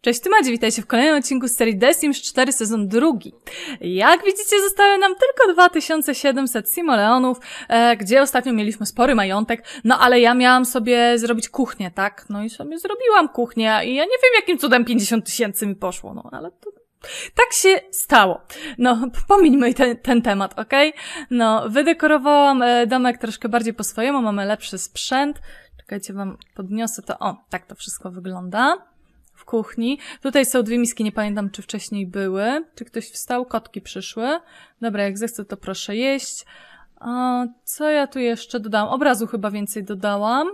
Cześć, tu Madzi, witajcie w kolejnym odcinku z serii The Sims 4 sezon drugi. Jak widzicie, zostały nam tylko 2700 simoleonów, e, gdzie ostatnio mieliśmy spory majątek, no ale ja miałam sobie zrobić kuchnię, tak? No i sobie zrobiłam kuchnię i ja nie wiem, jakim cudem 50 tysięcy mi poszło, no ale to tak się stało. No, pomińmy ten, ten temat, ok? No, wydekorowałam e, domek troszkę bardziej po swojemu, mamy lepszy sprzęt. Czekajcie, wam podniosę to. O, tak to wszystko wygląda w kuchni. Tutaj są dwie miski, nie pamiętam czy wcześniej były. Czy ktoś wstał? Kotki przyszły. Dobra, jak zechce to proszę jeść. A co ja tu jeszcze dodałam? Obrazu chyba więcej dodałam.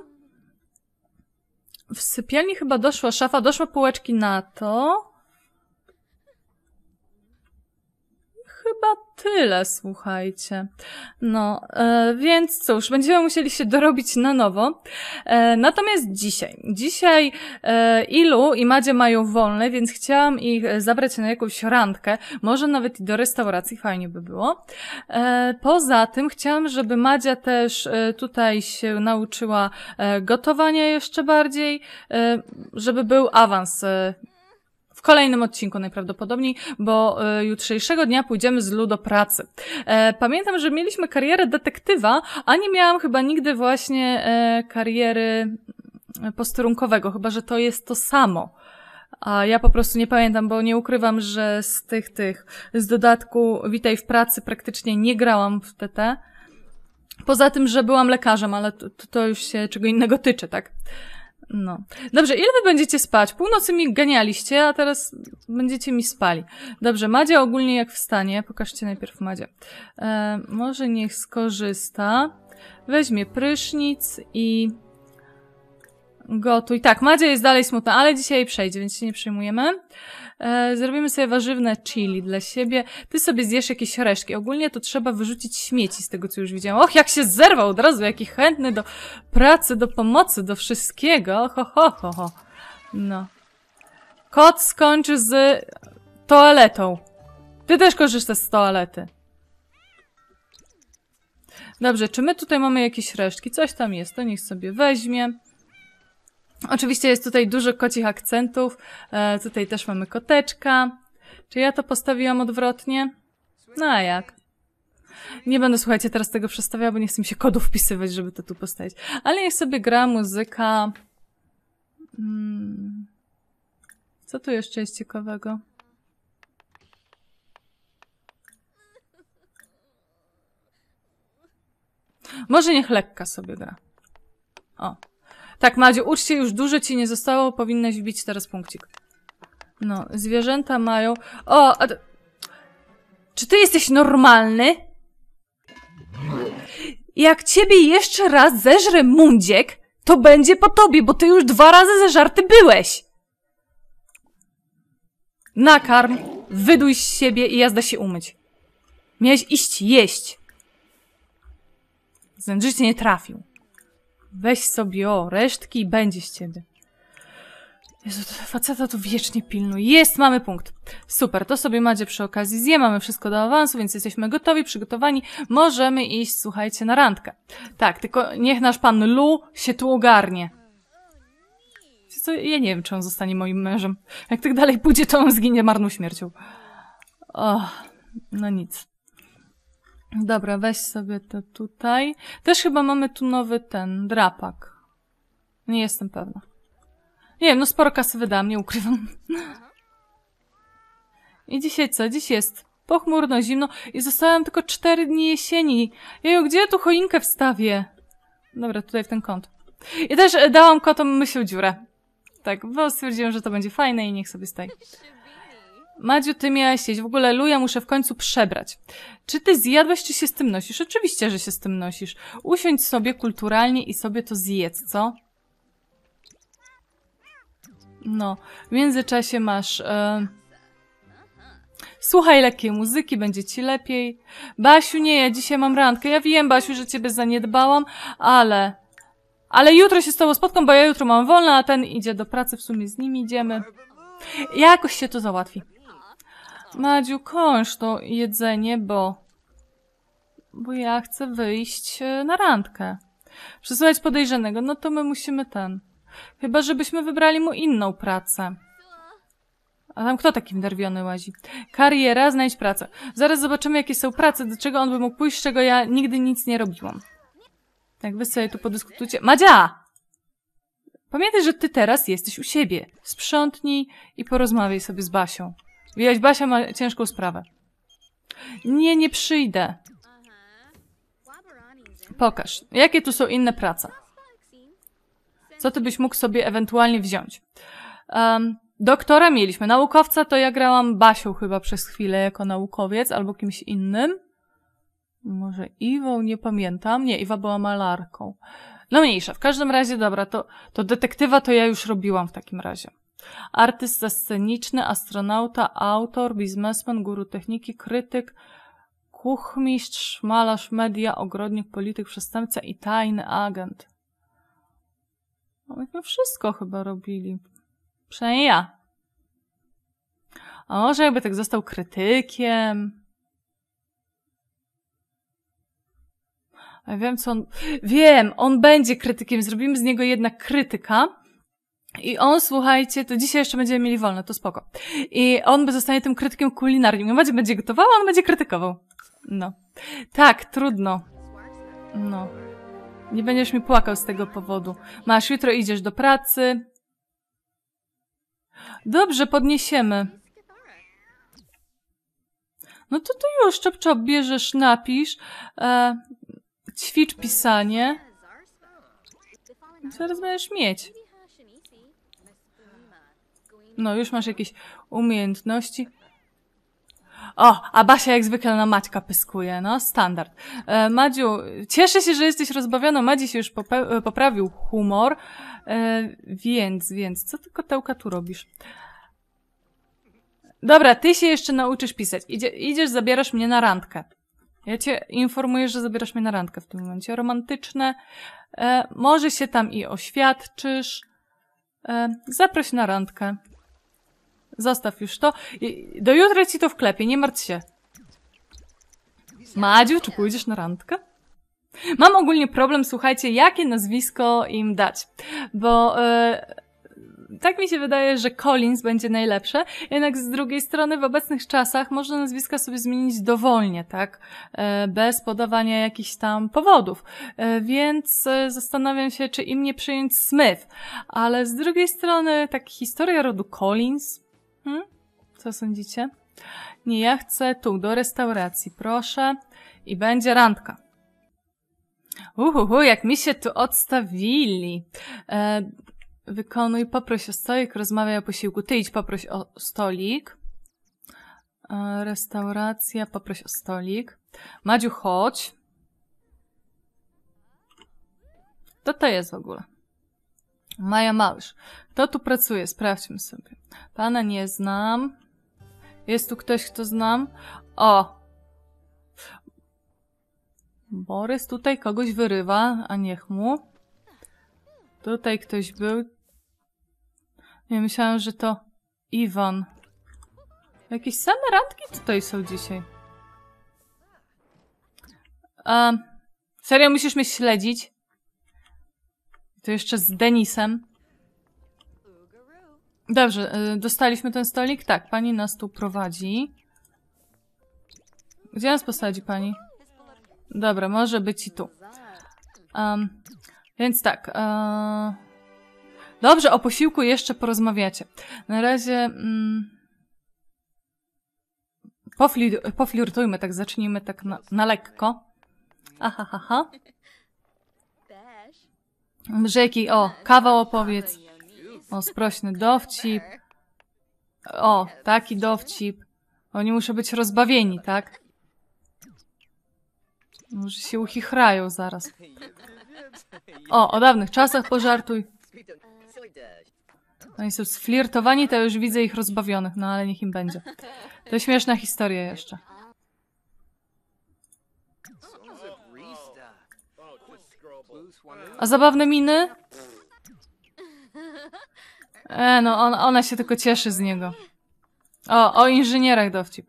W sypialni chyba doszła szafa, doszła. półeczki na to. chyba tyle, słuchajcie. No, e, więc cóż, będziemy musieli się dorobić na nowo. E, natomiast dzisiaj, dzisiaj e, Ilu i Madzie mają wolne, więc chciałam ich zabrać na jakąś randkę, może nawet i do restauracji, fajnie by było. E, poza tym chciałam, żeby Madzia też e, tutaj się nauczyła e, gotowania jeszcze bardziej, e, żeby był awans e, kolejnym odcinku najprawdopodobniej, bo e, jutrzejszego dnia pójdziemy z Lu do pracy. E, pamiętam, że mieliśmy karierę detektywa, a nie miałam chyba nigdy właśnie e, kariery posterunkowego, chyba że to jest to samo. A ja po prostu nie pamiętam, bo nie ukrywam, że z tych, tych, z dodatku Witaj w pracy praktycznie nie grałam w TT. Poza tym, że byłam lekarzem, ale to, to już się czego innego tyczy, tak? No. Dobrze, ile wy będziecie spać? Północy mi ganialiście, a teraz będziecie mi spali. Dobrze, Madzia ogólnie jak wstanie, pokażcie najpierw Madzia. E, może niech skorzysta. Weźmie prysznic i gotuj. Tak, Madzia jest dalej smutna, ale dzisiaj przejdzie, więc się nie przejmujemy e, zrobimy sobie warzywne chili dla siebie. Ty sobie zjesz jakieś reszki. Ogólnie to trzeba wyrzucić śmieci z tego, co już widziałam. Och, jak się zerwał od razu, jaki chętny do pracy, do pomocy, do wszystkiego. Ho, ho, ho, ho. No. Kot skończy z toaletą. Ty też korzystasz z toalety. Dobrze, czy my tutaj mamy jakieś resztki? Coś tam jest, to niech sobie weźmie. Oczywiście jest tutaj dużo kocich akcentów. E, tutaj też mamy koteczka. Czy ja to postawiłam odwrotnie? No a jak? Nie będę, słuchajcie, teraz tego przestawiała, bo nie chcę mi się kodów wpisywać, żeby to tu postawić. Ale niech sobie gra muzyka. Hmm. Co tu jeszcze jest ciekawego? Może niech lekka sobie gra. O. Tak, Madziu, uczcie, już dużo ci nie zostało, powinnaś wbić teraz punkcik. No, zwierzęta mają... O! A... Czy ty jesteś normalny? Jak ciebie jeszcze raz zeżre mundziek, to będzie po tobie, bo ty już dwa razy zeżarty byłeś! Nakarm, wyduj z siebie i jazda się umyć. Miałeś iść jeść. Zemdrzycie nie trafił. Weź sobie o resztki i będzie z ciebie. Jezu, faceta to wiecznie pilnuje. Jest, mamy punkt. Super, to sobie macie przy okazji zje, mamy wszystko do awansu, więc jesteśmy gotowi, przygotowani. Możemy iść, słuchajcie, na randkę. Tak, tylko niech nasz pan Lu się tu ogarnie. Co, ja nie wiem, czy on zostanie moim mężem. Jak tak dalej pójdzie, to on zginie marną śmiercią. O, no nic. Dobra, weź sobie to tutaj. Też chyba mamy tu nowy ten, drapak. Nie jestem pewna. Nie wiem, no sporo kasy wydałam, nie ukrywam. I dzisiaj co? Dziś jest pochmurno, zimno i zostałem tylko cztery dni jesieni. Jeju, gdzie ja tu choinkę wstawię? Dobra, tutaj w ten kąt. I też e, dałam kotom myśl dziurę. Tak, bo stwierdziłam, że to będzie fajne i niech sobie stoi. Madziu, ty miałaś jeść. W ogóle Luja muszę w końcu przebrać. Czy ty zjadłeś, czy się z tym nosisz? Oczywiście, że się z tym nosisz. Usiądź sobie kulturalnie i sobie to zjedz, co? No, w międzyczasie masz... Yy... Słuchaj lekkiej muzyki, będzie ci lepiej. Basiu, nie, ja dzisiaj mam randkę. Ja wiem, Basiu, że ciebie zaniedbałam, ale... Ale jutro się z tobą spotkam, bo ja jutro mam wolne, a ten idzie do pracy, w sumie z nim idziemy. Jakoś się to załatwi. Madziu, kończ to jedzenie, bo... Bo ja chcę wyjść e, na randkę. Przesłuchać podejrzanego, no to my musimy ten. Chyba, żebyśmy wybrali mu inną pracę. A tam kto taki wnerwiony łazi? Kariera, znajdź pracę. Zaraz zobaczymy, jakie są prace, do czego on by mógł pójść, czego ja nigdy nic nie robiłam. Tak, wy sobie tu podyskutujcie. Madzia! Pamiętaj, że ty teraz jesteś u siebie. Sprzątnij i porozmawiaj sobie z Basią. Widać, Basia ma ciężką sprawę. Nie, nie przyjdę. Pokaż, jakie tu są inne prace? Co ty byś mógł sobie ewentualnie wziąć? Um, doktora mieliśmy. Naukowca to ja grałam Basią chyba przez chwilę jako naukowiec albo kimś innym. Może Iwą, nie pamiętam. Nie, Iwa była malarką. No mniejsza, w każdym razie, dobra, to, to detektywa to ja już robiłam w takim razie. Artysta sceniczny, astronauta, autor, biznesmen, guru techniki, krytyk, kuchmistrz, malarz, media, ogrodnik, polityk, przestępca i tajny agent. No, myśmy wszystko chyba robili. Przynajmniej ja. A może jakby tak został krytykiem? Ja wiem, co on. Wiem, on będzie krytykiem. Zrobimy z niego jednak krytyka i on, słuchajcie, to dzisiaj jeszcze będziemy mieli wolne, to spoko. I on by zostanie tym krytykiem kulinarnym. Nie będzie, będzie gotował, on będzie krytykował. No. Tak, trudno. No. Nie będziesz mi płakał z tego powodu. Masz, jutro idziesz do pracy. Dobrze, podniesiemy. No to tu już, czop, czop, bierzesz, napisz. E, ćwicz pisanie. Zaraz będziesz mieć. No, już masz jakieś umiejętności. O, a Basia jak zwykle na Maćka pyskuje, no, standard. E, Madziu, cieszę się, że jesteś rozbawiona, Madzi się już poprawił humor, e, więc, więc, co ty kotełka tu robisz? Dobra, ty się jeszcze nauczysz pisać. Idzie, idziesz, zabierasz mnie na randkę. Ja cię informuję, że zabierasz mnie na randkę w tym momencie. Romantyczne. E, może się tam i oświadczysz. E, zaproś na randkę. Zostaw już to. Do jutra ci to wklepie, nie martw się. Madziu, czy pójdziesz na randkę? Mam ogólnie problem, słuchajcie, jakie nazwisko im dać, bo yy, tak mi się wydaje, że Collins będzie najlepsze, jednak z drugiej strony w obecnych czasach można nazwiska sobie zmienić dowolnie, tak, yy, bez podawania jakichś tam powodów, yy, więc zastanawiam się, czy im nie przyjąć Smith, ale z drugiej strony tak historia rodu Collins Hmm? Co sądzicie? Nie, ja chcę tu, do restauracji, proszę. I będzie randka. Uhuhu, jak mi się tu odstawili. E, wykonuj, poproś o stolik, rozmawiaj o posiłku. Ty idź, poproś o stolik. E, restauracja, poproś o stolik. Madziu, chodź. To to jest w ogóle. Maja Małysz. Kto tu pracuje? Sprawdźmy sobie. Pana nie znam. Jest tu ktoś, kto znam? O! Borys tutaj kogoś wyrywa, a niech mu. Tutaj ktoś był. Nie myślałam, że to Iwan. Jakieś same randki tutaj są dzisiaj. A, serio musisz mnie śledzić? To jeszcze z Denisem. Dobrze, y, dostaliśmy ten stolik? Tak, pani nas tu prowadzi. Gdzie nas posadzi pani? Dobra, może być i tu. Um, więc tak. E, dobrze, o posiłku jeszcze porozmawiacie. Na razie... Mm, poflir poflirtujmy, tak zacznijmy tak na, na lekko. Aha, aha. Rzeki, o, kawał opowiedz. O, sprośny dowcip. O, taki dowcip. Oni muszą być rozbawieni, tak? Może się uchichrają zaraz. O, o dawnych czasach pożartuj. Oni są sflirtowani, to już widzę ich rozbawionych, no ale niech im będzie. To śmieszna historia jeszcze. A zabawne miny? E, no on, ona się tylko cieszy z niego. O, o inżynierach dowcip.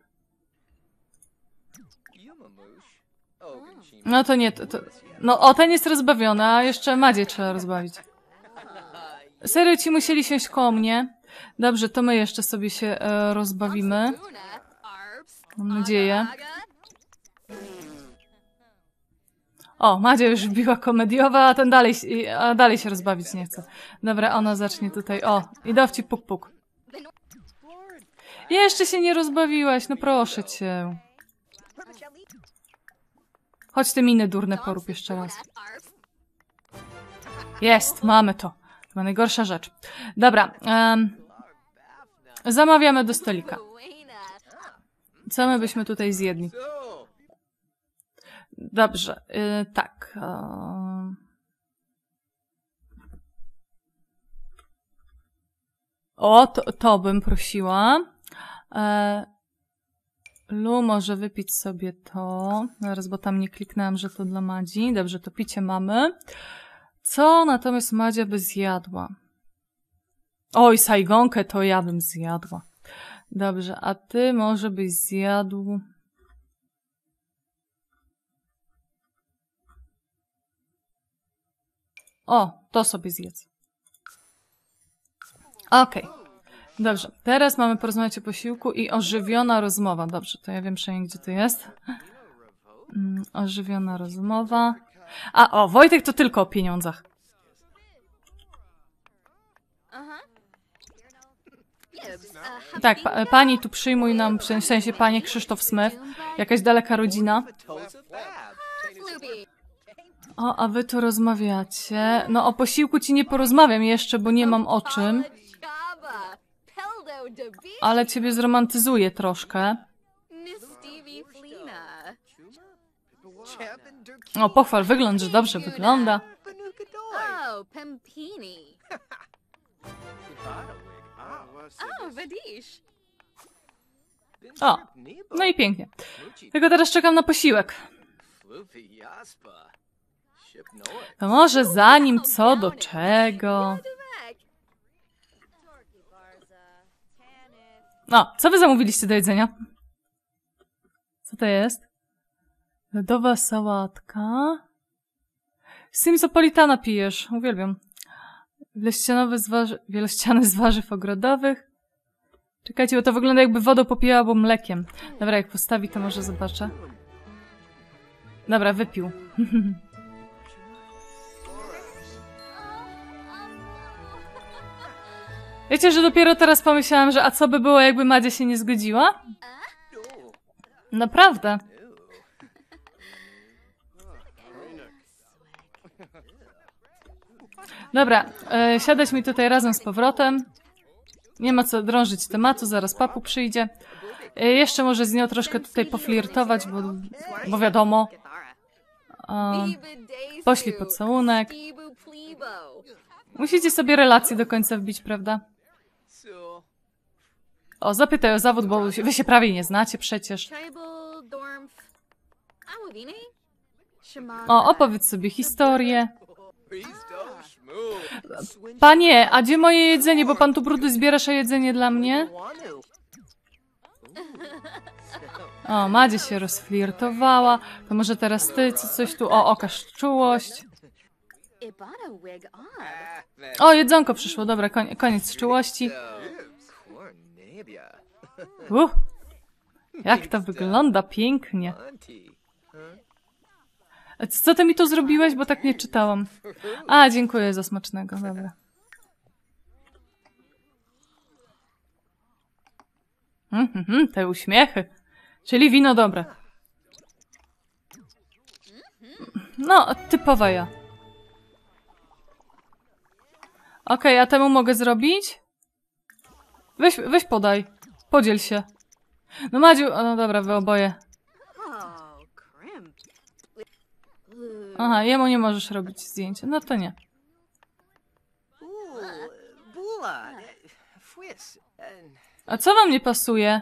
No to nie, to, to... No o, ten jest rozbawiony, a jeszcze Madzie trzeba rozbawić. Serio ci musieli siąść koło mnie? Dobrze, to my jeszcze sobie się e, rozbawimy. Mam nadzieję. O, Madzia już biła komediowa, a ten dalej, a dalej się rozbawić nie chce. Dobra, ona zacznie tutaj. O, i dowcip puk puk. Jeszcze się nie rozbawiłaś, no proszę cię. Chodź te miny durne porób jeszcze raz. Jest, mamy to. Chyba najgorsza rzecz. Dobra, um, zamawiamy do stolika. Co my byśmy tutaj zjedli? Dobrze, yy, tak. E, o, to, to bym prosiła. E, Lu może wypić sobie to. Zaraz, bo tam nie kliknęłam, że to dla Madzi. Dobrze, to picie mamy. Co natomiast Madzia by zjadła? Oj, sajgonkę to ja bym zjadła. Dobrze, a ty może byś zjadł... O, to sobie zjedz. Okej. Okay. Dobrze, teraz mamy porozmawiać o posiłku i ożywiona rozmowa. Dobrze, to ja wiem przynajmniej, gdzie to jest. Mm, ożywiona rozmowa. A o, Wojtek to tylko o pieniądzach. Tak, pa pani tu przyjmuj nam, w sensie panie Krzysztof Smith, jakaś daleka rodzina. O, a wy tu rozmawiacie. No o posiłku ci nie porozmawiam jeszcze, bo nie mam o czym. Ale ciebie zromantyzuję troszkę. O, pochwal, wygląd, że dobrze wygląda. O, no i pięknie. Tylko teraz czekam na posiłek. To może zanim co do czego. No, co wy zamówiliście do jedzenia? Co to jest? Lodowa sałatka. Simsopolitana pijesz. Uwielbiam. Wielościanowe z warzyw, wielościany z warzyw ogrodowych. Czekajcie, bo to wygląda jakby wodą popijała albo mlekiem. Dobra, jak postawi, to może zobaczę. Dobra, wypił. Wiecie, że dopiero teraz pomyślałam, że a co by było, jakby Madzia się nie zgodziła? Naprawdę. Dobra, e, siadać mi tutaj razem z powrotem. Nie ma co drążyć tematu, zaraz papu przyjdzie. E, jeszcze może z nią troszkę tutaj poflirtować, bo, bo wiadomo. E, poślij pocałunek. Musicie sobie relacje do końca wbić, prawda? O, zapytaj o zawód, bo wy się prawie nie znacie przecież. O, opowiedz sobie historię. Panie, a gdzie moje jedzenie? Bo pan tu brudy zbierasz, a jedzenie dla mnie? O, Madzie się rozflirtowała. To może teraz ty co, coś tu... O, okaż czułość. O, jedzonko przyszło. Dobra, koniec, koniec czułości. Uh, jak to wygląda pięknie. Co ty mi to zrobiłeś, bo tak nie czytałam? A, dziękuję za smacznego, dobra. Mm, mm, te uśmiechy. Czyli wino dobre. No, typowa ja. Okej, okay, a temu mogę zrobić? Weź, weź podaj. Podziel się. No Madziu, no dobra, wy oboje. Aha, jemu nie możesz robić zdjęcia. No to nie. A co wam nie pasuje?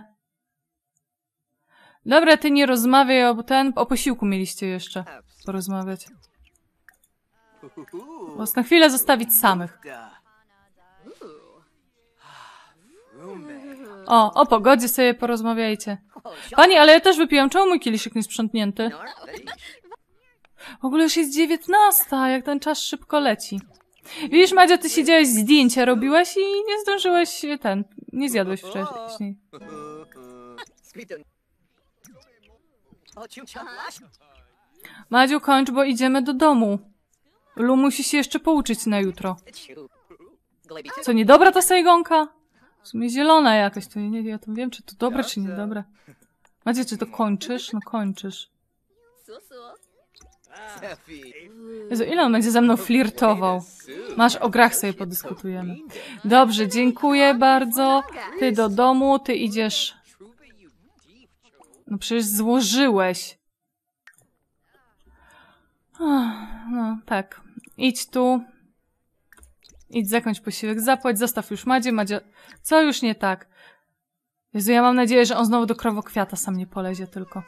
Dobra, ty nie rozmawiaj o ten... O posiłku mieliście jeszcze porozmawiać. Was na chwilę zostawić samych. O, o pogodzie sobie porozmawiajcie. Pani, ale ja też wypiłam. Czemu mój kieliszek nie sprzątnięty? W ogóle już jest dziewiętnasta, jak ten czas szybko leci. Widzisz, Madzia, ty siedziałeś, zdjęcia robiłeś i nie zdążyłeś ten, nie zjadłeś wcześniej. Madziu, kończ, bo idziemy do domu. Lu musi się jeszcze pouczyć na jutro. Co, niedobra ta sejgonka? W sumie zielona jakaś, to nie, ja tam wiem, czy to dobre, czy niedobre. Macie, czy to kończysz? No kończysz. Jezu, ile on będzie ze mną flirtował? Masz, o grach sobie podyskutujemy. Dobrze, dziękuję bardzo. Ty do domu, ty idziesz... No przecież złożyłeś. No, tak. Idź tu, Idź zakończ posiłek, zapłać, zostaw już Madzie, Madzie... Co już nie tak? Jezu, ja mam nadzieję, że on znowu do krowokwiata sam nie polezie tylko.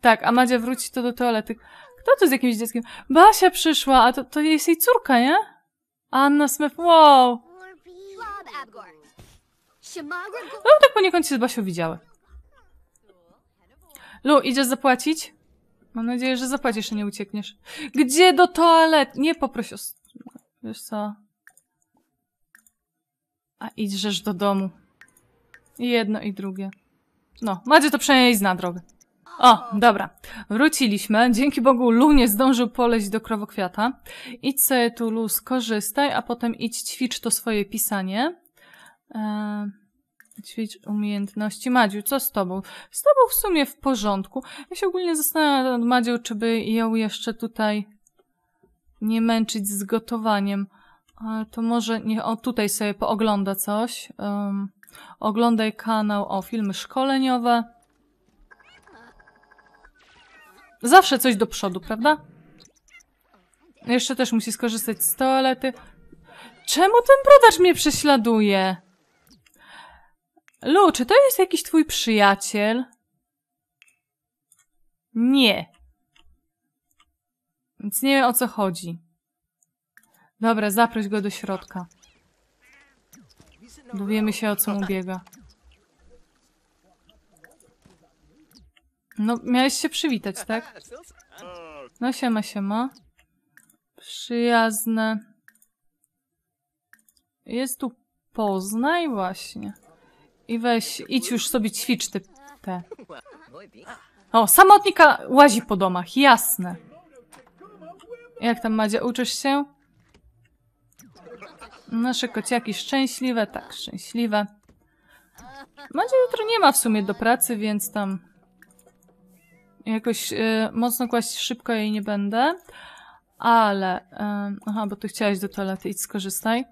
Tak, a Madzia wróci to do toalety. Kto tu z jakimś dzieckiem? Basia przyszła, a to, to jest jej córka, nie? Anna Smith, wow! No tak poniekąd się z Basią widziały. Lu, idziesz zapłacić? Mam nadzieję, że zapłacisz, a nie uciekniesz. Gdzie do toalet? Nie poproś o... Wiesz co? A idź do domu. Jedno i drugie. No, Madzie to przynajmniej zna drogę. O, dobra. Wróciliśmy. Dzięki Bogu Lu nie zdążył poleć do krowokwiata. Idź sobie tu, Lu, skorzystaj, a potem idź ćwicz to swoje pisanie. Eee, ćwicz umiejętności. Madziu, co z tobą? Z tobą w sumie w porządku. Ja się ogólnie zastanawiam nad Madzią, czy by ją jeszcze tutaj nie męczyć z gotowaniem. To może niech on tutaj sobie poogląda coś. Um, oglądaj kanał o filmy szkoleniowe. Zawsze coś do przodu, prawda? Jeszcze też musi skorzystać z toalety. Czemu ten brodacz mnie prześladuje? Lu, czy to jest jakiś twój przyjaciel? Nie. Więc nie wiem o co chodzi. Dobra, zaproś go do środka. Dowiemy się o co mu biega. No, miałeś się przywitać, tak? No siema, siema. Przyjazne. Jest tu Poznaj właśnie. I weź, idź już sobie ćwicz ty te. O, samotnika łazi po domach, jasne. Jak tam, Madzia, uczysz się? Nasze no, kociaki szczęśliwe, tak, szczęśliwe. Madzia jutro nie ma w sumie do pracy, więc tam jakoś y, mocno kłaść szybko jej nie będę. Ale, y, aha, bo ty chciałaś do toalety, idź skorzystaj.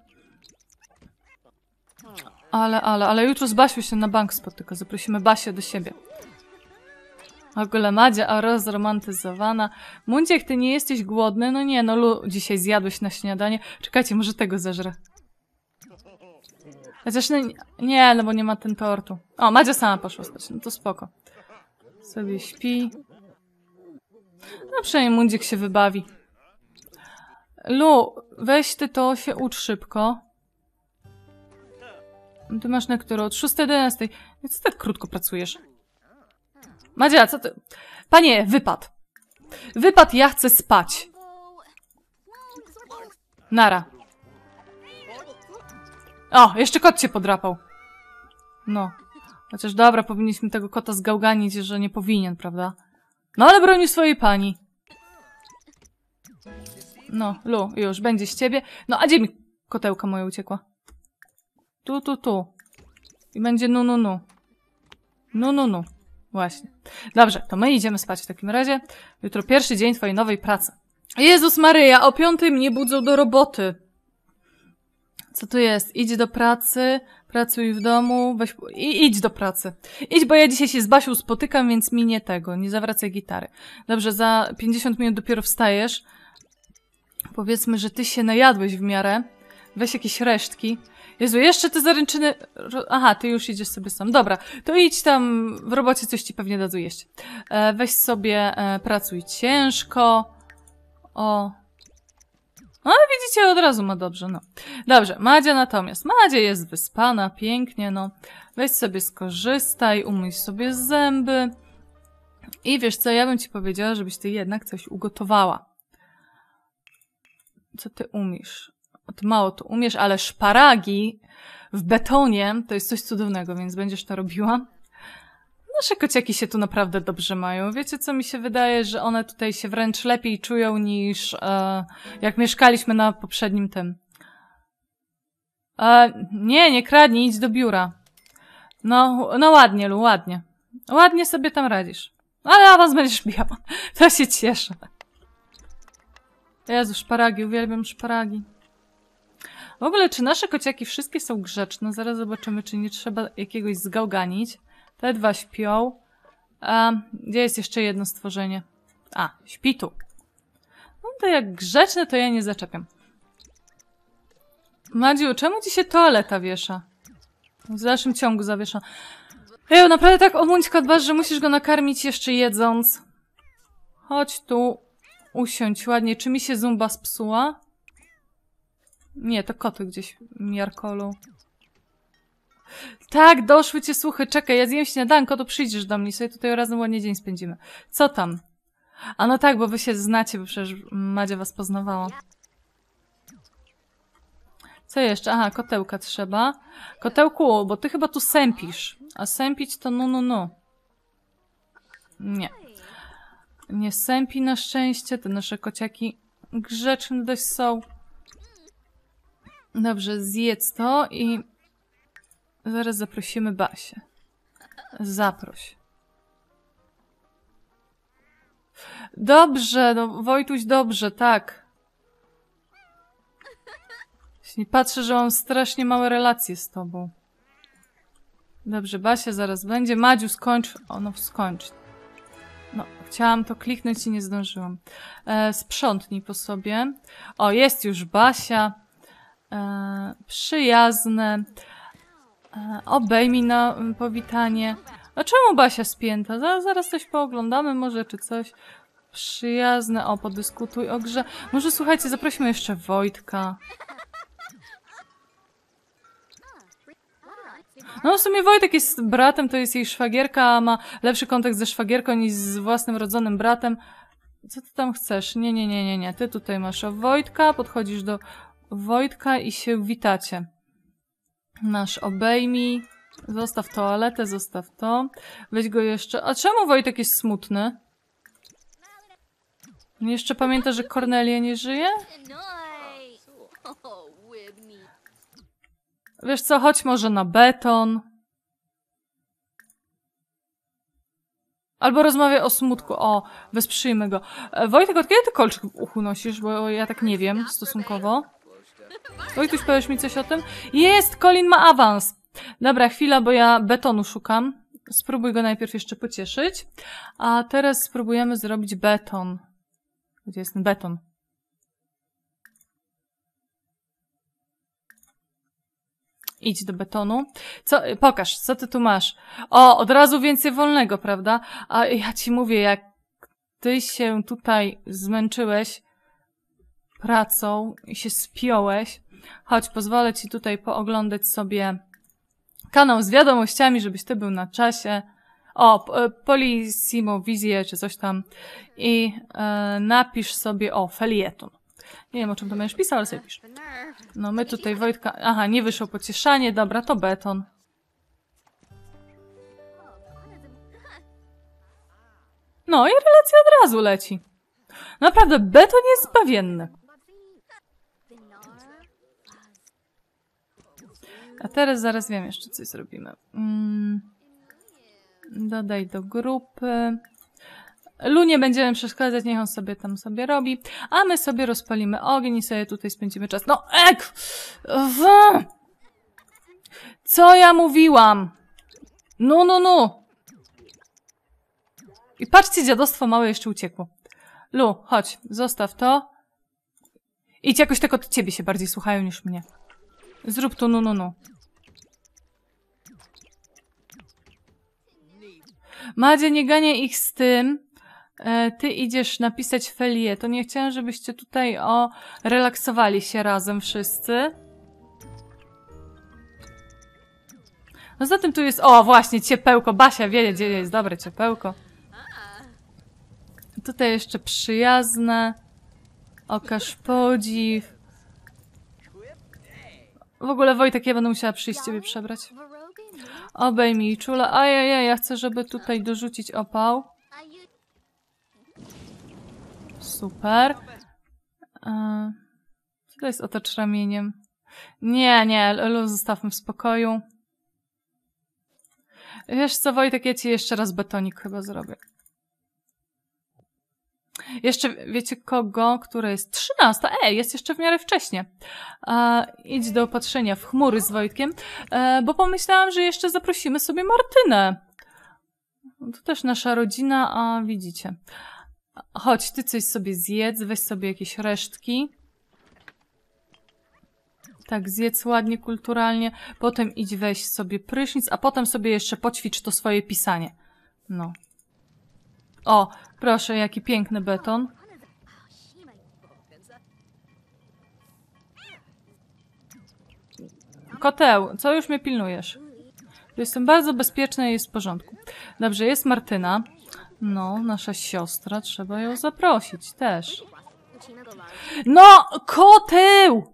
Ale, ale, ale jutro z Basią się na bank spotyka. Zaprosimy Basię do siebie ogóle Madzia, a rozromantyzowana. Munciek, ty nie jesteś głodny? No nie, no Lu, dzisiaj zjadłeś na śniadanie. Czekajcie, może tego zeżrę. Chociaż no nie, nie, no bo nie ma ten tortu. O, Madzia sama poszła spać, no to spoko. Sobie śpi. No przynajmniej Mundzik się wybawi. Lu, weź ty to się ucz szybko. Ty masz na które? Od 6 do 11. co, tak krótko pracujesz. Madzia, co ty? Panie, wypad. Wypad, ja chcę spać. Nara. O, jeszcze kot cię podrapał. No. Chociaż dobra, powinniśmy tego kota zgałganić, że nie powinien, prawda? No ale bronił swojej pani. No, Lu, już, będzie z ciebie. No, a gdzie mi kotełka moja uciekła? Tu, tu, tu. I będzie nu, nu, nu. Nu, nu, nu. Właśnie. Dobrze, to my idziemy spać w takim razie. Jutro pierwszy dzień twojej nowej pracy. Jezus Maryja, o piątej mnie budzą do roboty. Co tu jest? Idź do pracy, pracuj w domu, weź... I idź do pracy. Idź, bo ja dzisiaj się z Basią spotykam, więc mi nie tego, nie zawracaj gitary. Dobrze, za 50 minut dopiero wstajesz. Powiedzmy, że ty się najadłeś w miarę. Weź jakieś resztki. Jezu, jeszcze te zaręczyny... Aha, ty już idziesz sobie sam. Dobra, to idź tam, w robocie coś ci pewnie dadzą jeść. E, weź sobie, e, pracuj ciężko. O... No, widzicie, od razu ma dobrze, no. Dobrze, Madzia natomiast. Madzia jest wyspana, pięknie, no. Weź sobie skorzystaj, umyj sobie zęby. I wiesz co, ja bym ci powiedziała, żebyś ty jednak coś ugotowała. Co ty umiesz? Od mało to umiesz, ale szparagi w betonie to jest coś cudownego, więc będziesz to robiła. Nasze kociaki się tu naprawdę dobrze mają. Wiecie, co mi się wydaje, że one tutaj się wręcz lepiej czują niż e, jak mieszkaliśmy na poprzednim tym. E, nie, nie kradnij, idź do biura. No, no ładnie, Lu, ładnie. Ładnie sobie tam radzisz. Ale awans będziesz miała. To się cieszę. Jezu, szparagi, uwielbiam szparagi. W ogóle, czy nasze kociaki wszystkie są grzeczne? Zaraz zobaczymy, czy nie trzeba jakiegoś zgałganić. Te dwa śpią. A, gdzie jest jeszcze jedno stworzenie? A, śpi tu. No to jak grzeczne, to ja nie zaczepiam. Madziu, czemu ci się toaleta wiesza? W dalszym ciągu zawiesza. Ej, naprawdę tak o muńczka dbasz, że musisz go nakarmić jeszcze jedząc. Chodź tu, usiądź ładnie. Czy mi się zumba spsuła? Nie, to koty gdzieś miarkolu. Tak, doszły cię słuchy. Czekaj, ja zjem śniadanko, to przyjdziesz do mnie. Sobie tutaj razem ładnie dzień spędzimy. Co tam? A no tak, bo wy się znacie, bo przecież Madzia was poznawała. Co jeszcze? Aha, kotełka trzeba. Kotełku, bo ty chyba tu sępisz. A sępić to nu, nu, nu. Nie. Nie sępi na szczęście, te nasze kociaki grzeczne dość są. Dobrze, zjedz to i zaraz zaprosimy Basię. Zaproś. Dobrze, no Wojtuś, dobrze, tak. Właśnie patrzę, że mam strasznie małe relacje z tobą. Dobrze, Basia zaraz będzie. Madziu, skończ. O, no skończ. No, chciałam to kliknąć i nie zdążyłam. E, sprzątnij po sobie. O, jest już Basia. E, przyjazne. E, obejmij na powitanie. A czemu Basia spięta? Zaraz, zaraz coś pooglądamy może, czy coś. Przyjazne. O, podyskutuj o grze. Może słuchajcie, zaprosimy jeszcze Wojtka. No w sumie Wojtek jest bratem, to jest jej szwagierka, ma lepszy kontakt ze szwagierką niż z własnym rodzonym bratem. Co ty tam chcesz? Nie, nie, nie, nie, nie. Ty tutaj masz o Wojtka, podchodzisz do Wojtka i się witacie. Nasz obejmij. Zostaw toaletę, zostaw to. Weź go jeszcze. A czemu Wojtek jest smutny? Jeszcze pamięta, że Cornelia nie żyje? Wiesz co, chodź może na beton. Albo rozmawia o smutku. O, wesprzyjmy go. E, Wojtek, od kiedy ty kolczyk w uchu nosisz? Bo ja tak nie wiem stosunkowo tuś powiesz mi coś o tym? Jest! Colin ma awans! Dobra, chwila, bo ja betonu szukam. Spróbuj go najpierw jeszcze pocieszyć. A teraz spróbujemy zrobić beton. Gdzie jest ten beton? Idź do betonu. Co, pokaż, co ty tu masz? O, od razu więcej wolnego, prawda? A ja ci mówię, jak ty się tutaj zmęczyłeś, pracą i się spiąłeś. Chodź, pozwolę Ci tutaj pooglądać sobie kanał z wiadomościami, żebyś Ty był na czasie. O, e, Polissimo czy coś tam. I e, napisz sobie, o, felieton. Nie wiem, o czym to będziesz pisał, ale sobie pisz. No my tutaj Wojtka... Aha, nie wyszło pocieszanie, dobra, to beton. No i relacja od razu leci. Naprawdę, beton jest zbawienny. A teraz zaraz wiem, jeszcze coś zrobimy. Mm. Dodaj do grupy. Lunie będziemy przeszkadzać, niech on sobie tam sobie robi. A my sobie rozpalimy ogień i sobie tutaj spędzimy czas. No ek! W! Co ja mówiłam? No, no, no! I patrzcie, dziadostwo małe jeszcze uciekło. Lu, chodź, zostaw to. Idź, jakoś tak od ciebie się bardziej słuchają niż mnie. Zrób to, no, no, no. Madzie, nie ganie ich z tym. E, ty idziesz napisać felię. To nie chciałam, żebyście tutaj o relaksowali się razem wszyscy. No za tym tu jest... O, właśnie, ciepełko. Basia wie, gdzie jest dobre ciepełko. Tutaj jeszcze przyjazne. Okaż podziw. W ogóle Wojtek, ja będę musiała przyjść ciebie przebrać. Obejmij czule. Ajajaj, ja chcę, żeby tutaj dorzucić opał. Super. E, co to jest otacz ramieniem? Nie, nie, Lulu zostawmy w spokoju. Wiesz co, Wojtek, ja ci jeszcze raz betonik chyba zrobię. Jeszcze wiecie kogo, która jest 13. E, jest jeszcze w miarę wcześnie. E, idź do patrzenia w chmury z Wojtkiem, e, bo pomyślałam, że jeszcze zaprosimy sobie Martynę. To też nasza rodzina, a widzicie. Chodź, ty coś sobie zjedz, weź sobie jakieś resztki. Tak, zjedz ładnie, kulturalnie, potem idź weź sobie prysznic, a potem sobie jeszcze poćwicz to swoje pisanie. No. O, Proszę, jaki piękny beton. Koteł, co już mnie pilnujesz? Jestem bardzo bezpieczna i jest w porządku. Dobrze, jest Martyna. No, nasza siostra, trzeba ją zaprosić też. No, koteł!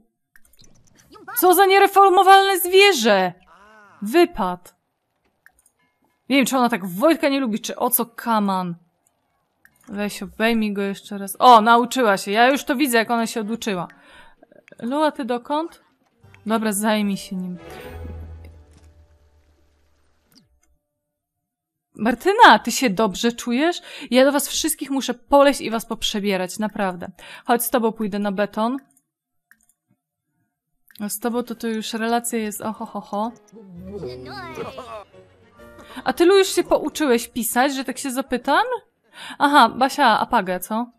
Co za niereformowalne zwierzę! Wypad. Nie wiem, czy ona tak Wojtka nie lubi, czy o co kaman. Weź, obejmij go jeszcze raz. O, nauczyła się. Ja już to widzę, jak ona się oduczyła. Lua, ty dokąd? Dobra, zajmij się nim. Martyna, ty się dobrze czujesz? Ja do was wszystkich muszę poleść i was poprzebierać, naprawdę. Chodź z tobą pójdę na beton. A z tobą to tu już relacja jest oho ho, ho. A ty, Lu, już się pouczyłeś pisać, że tak się zapytam? Aha, Basia, apagę, co?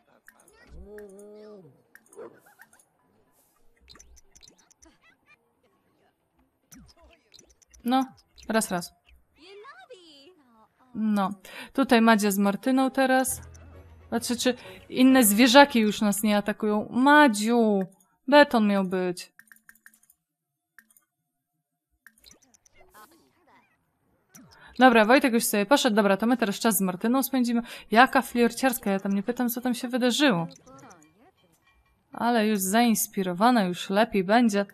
No, raz, raz. No. Tutaj Madzia z Martyną teraz. Znaczy, czy inne zwierzaki już nas nie atakują? Madziu! Beton miał być. Dobra, Wojtek już sobie poszedł, dobra, to my teraz czas z Martyną spędzimy. Jaka flirciarska, ja tam nie pytam, co tam się wydarzyło. Ale już zainspirowana, już lepiej będzie.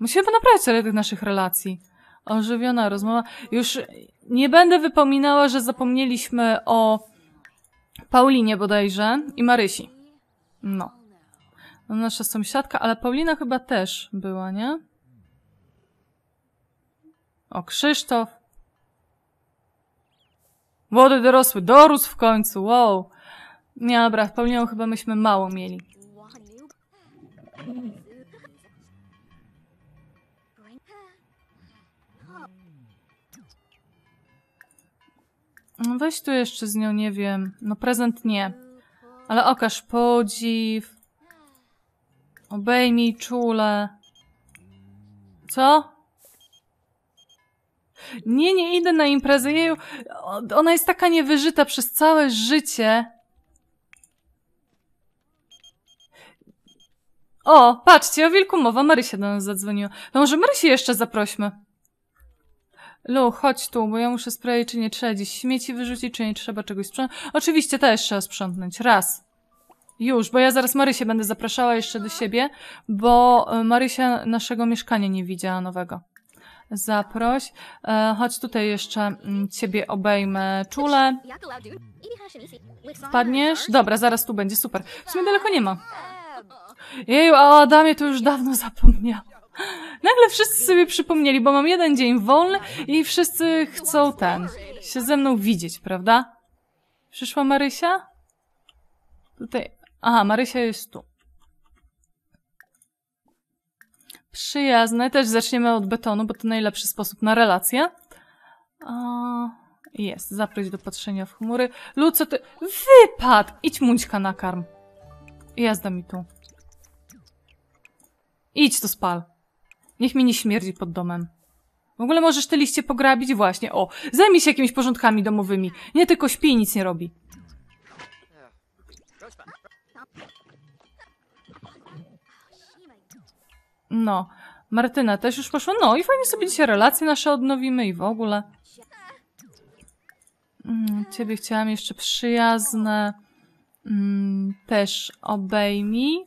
Musimy naprawić tyle tych naszych relacji. Ożywiona rozmowa. Już nie będę wypominała, że zapomnieliśmy o Paulinie bodajże i Marysi. No. no nasza sąsiadka, ale Paulina chyba też była, nie? O, Krzysztof. Młody dorosły, dorósł w końcu, wow. Nie, dobra, pełnią chyba myśmy mało mieli. No weź tu jeszcze z nią, nie wiem. No prezent nie. Ale okaż podziw. Obejmij czule. Co? Nie, nie idę na imprezę. Jeju, ona jest taka niewyżyta przez całe życie. O, patrzcie, o wilku mowa. Marysia do nas zadzwoniła. No może Marysię jeszcze zaprośmy. Lu, chodź tu, bo ja muszę sprawdzić, czy nie trzeba dziś śmieci wyrzucić, czy nie trzeba czegoś sprzątnąć. Oczywiście też trzeba sprzątnąć. Raz. Już, bo ja zaraz Marysię będę zapraszała jeszcze do siebie, bo y, Marysia naszego mieszkania nie widziała nowego. Zaproś. E, chodź tutaj jeszcze mm, ciebie obejmę czule. Wpadniesz? Dobra, zaraz tu będzie, super. W sumie daleko nie ma. Jeju, a o Adamie to już dawno zapomniałam. Nagle wszyscy sobie przypomnieli, bo mam jeden dzień wolny i wszyscy chcą ten, się ze mną widzieć, prawda? Przyszła Marysia? Tutaj, aha, Marysia jest tu. przyjazny. Też zaczniemy od betonu, bo to najlepszy sposób na relację. jest, zaproś do patrzenia w chmury. Lu, co ty... Wypad! Idź muńka na karm. Jazda mi tu. Idź to spal. Niech mi nie śmierdzi pod domem. W ogóle możesz te liście pograbić? Właśnie, o. Zajmij się jakimiś porządkami domowymi. Nie tylko śpi i nic nie robi. No. Martyna też już poszła. No i fajnie sobie dzisiaj relacje nasze odnowimy i w ogóle. Mm, ciebie chciałam jeszcze przyjazne. Mm, też obejmij.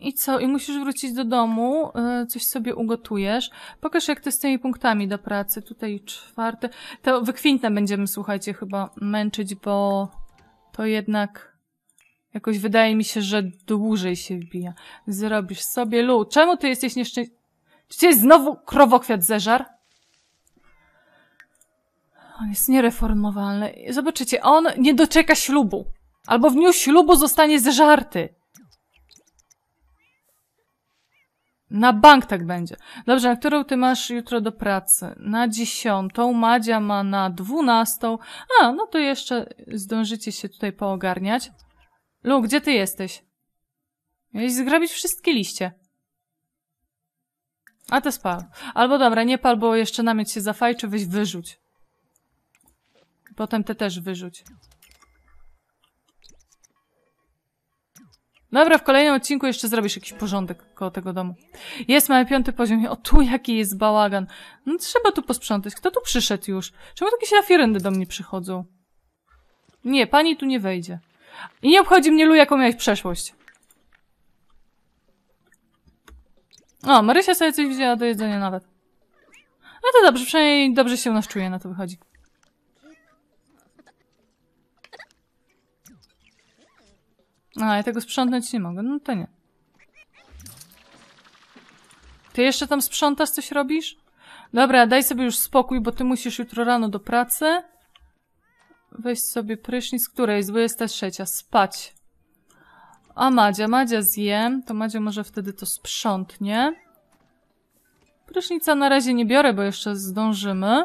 I co? I musisz wrócić do domu, y, coś sobie ugotujesz. Pokaż, jak ty z tymi punktami do pracy. Tutaj czwarte. To wykwintne będziemy, słuchajcie, chyba męczyć, bo to jednak Jakoś wydaje mi się, że dłużej się wbija. Zrobisz sobie lu. Czemu ty jesteś nieszczęśliwy? Czy cię znowu krowokwiat zeżar? On jest niereformowalny. Zobaczycie, on nie doczeka ślubu. Albo w dniu ślubu zostanie zeżarty. Na bank tak będzie. Dobrze, na którą ty masz jutro do pracy? Na dziesiątą, Madzia ma na dwunastą. A, no to jeszcze zdążycie się tutaj poogarniać. Lu, gdzie ty jesteś? Miałeś zgrabić wszystkie liście. A to spal. Albo dobra, nie pal, bo jeszcze namiot się zafajczy, weź wyrzuć. Potem te też wyrzuć. Dobra, w kolejnym odcinku jeszcze zrobisz jakiś porządek koło tego domu. Jest, mamy piąty poziom. O, tu jaki jest bałagan. No trzeba tu posprzątać. Kto tu przyszedł już? Czemu takie się do mnie przychodzą? Nie, pani tu nie wejdzie. I nie obchodzi mnie, Lu, jaką miałeś przeszłość. O, Marysia sobie coś wzięła do jedzenia nawet. No to dobrze, przynajmniej dobrze się u nas czuje, na to wychodzi. A, ja tego sprzątnąć nie mogę, no to nie. Ty jeszcze tam sprzątasz, coś robisz? Dobra, daj sobie już spokój, bo ty musisz jutro rano do pracy. Weź sobie prysznic, która jest 23. Spać. A Madzia, Madzia zjem, to Madzia może wtedy to sprzątnie. Prysznica na razie nie biorę, bo jeszcze zdążymy.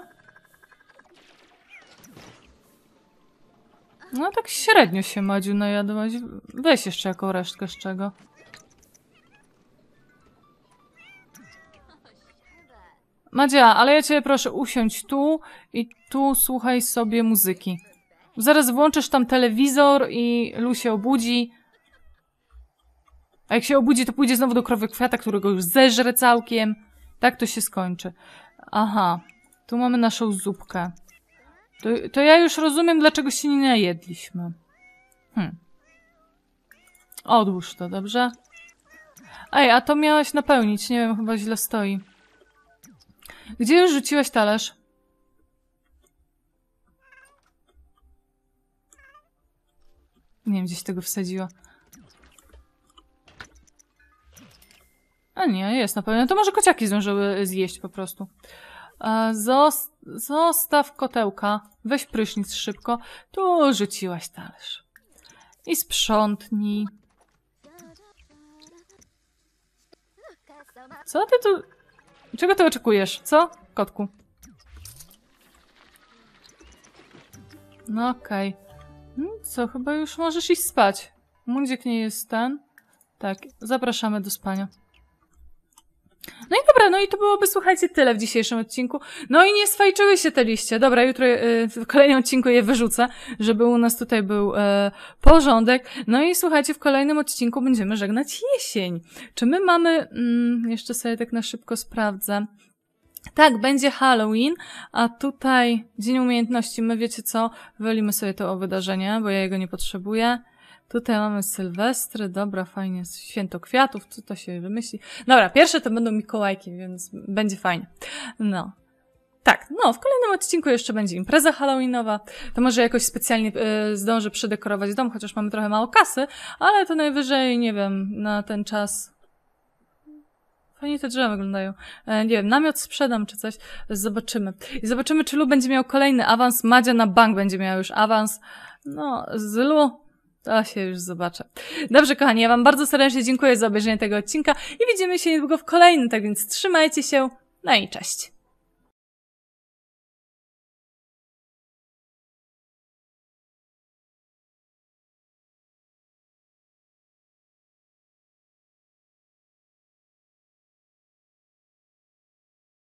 No tak średnio się Madziu najadłaś. Weź jeszcze jaką resztkę z czego. Madzia, ale ja cię proszę usiąść tu i tu słuchaj sobie muzyki. Zaraz włączysz tam telewizor i Lu się obudzi. A jak się obudzi, to pójdzie znowu do krowy kwiata, którego już zeżre całkiem. Tak to się skończy. Aha, tu mamy naszą zupkę. To, to ja już rozumiem, dlaczego się nie najedliśmy. Hmm. Odłóż to, dobrze? Ej, a to miałaś napełnić. Nie wiem, chyba źle stoi. Gdzie już rzuciłaś talerz? Nie wiem, gdzieś tego wsadziła. A nie, jest na pewno. To może kociaki zdążyły zjeść po prostu. Zos zostaw kotełka. Weź prysznic szybko. Tu rzuciłaś talerz. I sprzątnij. Co ty tu... Czego ty oczekujesz? Co, kotku? No okej. Okay. Mhm, co, chyba już możesz iść spać. Mundzik nie jest ten. Tak, zapraszamy do spania. No i dobra, no i to byłoby, słuchajcie, tyle w dzisiejszym odcinku. No i nie swajczyły się te liście. Dobra, jutro e, w kolejnym odcinku je wyrzucę, żeby u nas tutaj był e, porządek. No i słuchajcie, w kolejnym odcinku będziemy żegnać jesień. Czy my mamy, mm, jeszcze sobie tak na szybko sprawdzę, tak, będzie Halloween, a tutaj Dzień Umiejętności. My wiecie co, wylimy sobie to o wydarzenie, bo ja jego nie potrzebuję. Tutaj mamy Sylwestry, dobra, fajnie, święto kwiatów, co to się wymyśli. Dobra, pierwsze to będą Mikołajki, więc będzie fajnie. No. Tak, no, w kolejnym odcinku jeszcze będzie impreza halloweenowa. To może jakoś specjalnie y, zdążę przedekorować dom, chociaż mamy trochę mało kasy, ale to najwyżej, nie wiem, na ten czas Fajnie te drzewa wyglądają. E, nie wiem, namiot sprzedam czy coś. Zobaczymy. I zobaczymy, czy Lu będzie miał kolejny awans. Madzia na bank będzie miała już awans. No, z Lu to się już zobaczę. Dobrze, kochani, ja Wam bardzo serdecznie dziękuję za obejrzenie tego odcinka i widzimy się niedługo w kolejnym, tak więc trzymajcie się, no i cześć.